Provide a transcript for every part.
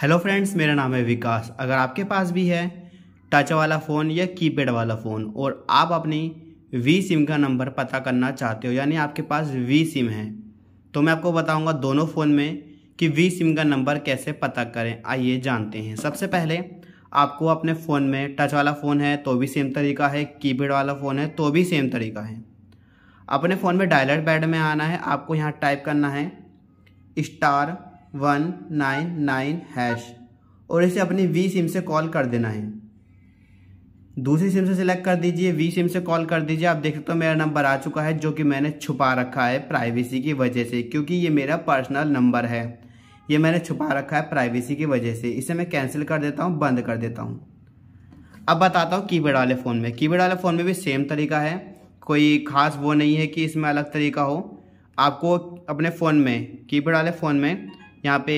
hello friends मेरा नाम है विकास अगर आपके पास भी है टच वाला फ़ोन या कीपैड वाला फ़ोन और आप अपनी वी सिम का नंबर पता करना चाहते हो यानी आपके पास वी सिम है तो मैं आपको बताऊंगा दोनों फ़ोन में कि वी सिम का नंबर कैसे पता करें आइए जानते हैं सबसे पहले आपको अपने फ़ोन में टच वाला फ़ोन है तो भी सेम तरीका है कीपैड वाला फ़ोन है तो भी सेम तरीका है अपने फ़ोन में डायलर पैड में आना है आपको यहाँ टाइप करना है star one nine nine hash और इसे अपनी वी सिम से कॉल कर देना है दूसरी सिम से सिलेक्ट कर दीजिए वी सिम से कॉल कर दीजिए आप देख सकते हो तो मेरा नंबर आ चुका है जो कि मैंने छुपा रखा है प्राइवेसी की वजह से क्योंकि ये मेरा पर्सनल नंबर है ये मैंने छुपा रखा है प्राइवेसी की वजह से इसे मैं कैंसिल कर देता हूँ बंद कर देता हूँ अब बताता हूँ कीपैड वाले फ़ोन में कीपैड वाले फ़ोन में भी सेम तरीका है कोई ख़ास वो नहीं है कि इसमें अलग तरीका हो आपको अपने फ़ोन में कीपैड वाले फ़ोन में यहाँ पे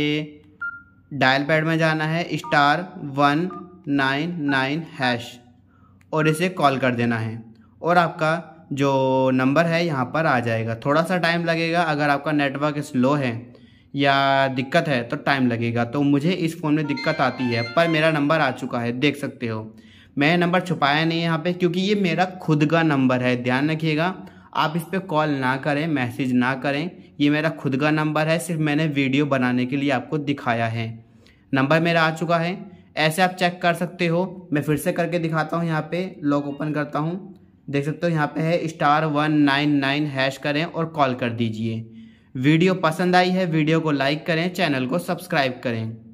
डायल पैड में जाना है star one nine nine hash और इसे कॉल कर देना है और आपका जो नंबर है यहाँ पर आ जाएगा थोड़ा सा टाइम लगेगा अगर आपका नेटवर्क स्लो है या दिक्कत है तो टाइम लगेगा तो मुझे इस फ़ोन में दिक्कत आती है पर मेरा नंबर आ चुका है देख सकते हो मैं नंबर छुपाया नहीं यहाँ पे क्योंकि ये मेरा खुद का नंबर है ध्यान रखिएगा आप इस पर कॉल ना करें मैसेज ना करें ये मेरा खुद का नंबर है सिर्फ मैंने वीडियो बनाने के लिए आपको दिखाया है नंबर मेरा आ चुका है ऐसे आप चेक कर सकते हो मैं फिर से करके दिखाता हूँ यहाँ पे लॉक ओपन करता हूँ देख सकते हो यहाँ पे है star one nine nine hash करें और कॉल कर दीजिए वीडियो पसंद आई है वीडियो को लाइक करें चैनल को सब्सक्राइब करें